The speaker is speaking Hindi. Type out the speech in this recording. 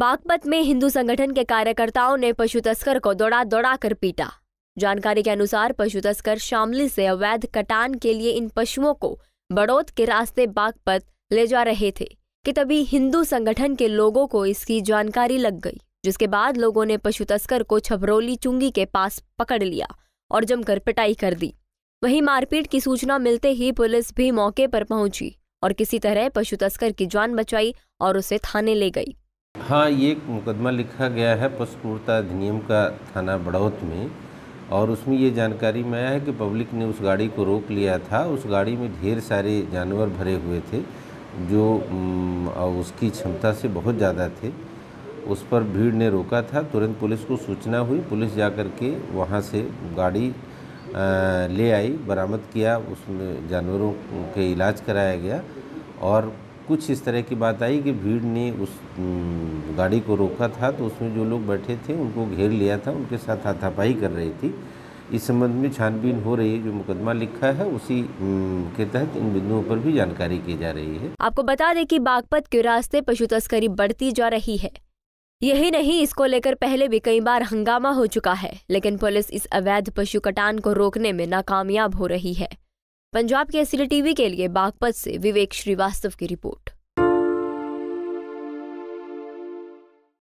बागपत में हिंदू संगठन के कार्यकर्ताओं ने पशु तस्कर को दौड़ा दौड़ा कर पीटा जानकारी के अनुसार पशु तस्कर शामली से अवैध कटान के लिए इन पशुओं को बड़ौत के रास्ते बागपत ले जा रहे थे कि तभी हिंदू संगठन के लोगों को इसकी जानकारी लग गई जिसके बाद लोगों ने पशु तस्कर को छबरोली चुंगी के पास पकड़ लिया और जमकर पिटाई कर दी वहीं मारपीट की सूचना मिलते ही पुलिस भी मौके पर पहुंची और किसी तरह पशु तस्कर की जान बचाई और उसे थाने ले गई हाँ ये एक मुकदमा लिखा गया है पशुपूर्ता अधिनियम का थाना बड़ौत में और उसमें ये जानकारी में आया है कि पब्लिक ने उस गाड़ी को रोक लिया था उस गाड़ी में ढेर सारे जानवर भरे हुए थे जो उसकी क्षमता से बहुत ज़्यादा थे उस पर भीड़ ने रोका था तुरंत पुलिस को सूचना हुई पुलिस जा कर के वहाँ से गाड़ी ले आई बरामद किया उसमें जानवरों के इलाज कराया गया और कुछ इस तरह की बात आई कि भीड़ ने उस गाड़ी को रोका था तो उसमें जो लोग बैठे थे उनको घेर लिया था उनके साथ हाथापाई कर रही थी इस संबंध में छानबीन हो रही है जो मुकदमा लिखा है उसी के तहत इन बिंदुओं पर भी जानकारी की जा रही है आपको बता दें कि बागपत के रास्ते पशु तस्करी बढ़ती जा रही है यही नहीं इसको लेकर पहले भी कई बार हंगामा हो चुका है लेकिन पुलिस इस अवैध पशु कटान को रोकने में नाकामयाब हो रही है पंजाब केसरी टीवी के लिए बागपत से विवेक श्रीवास्तव की रिपोर्ट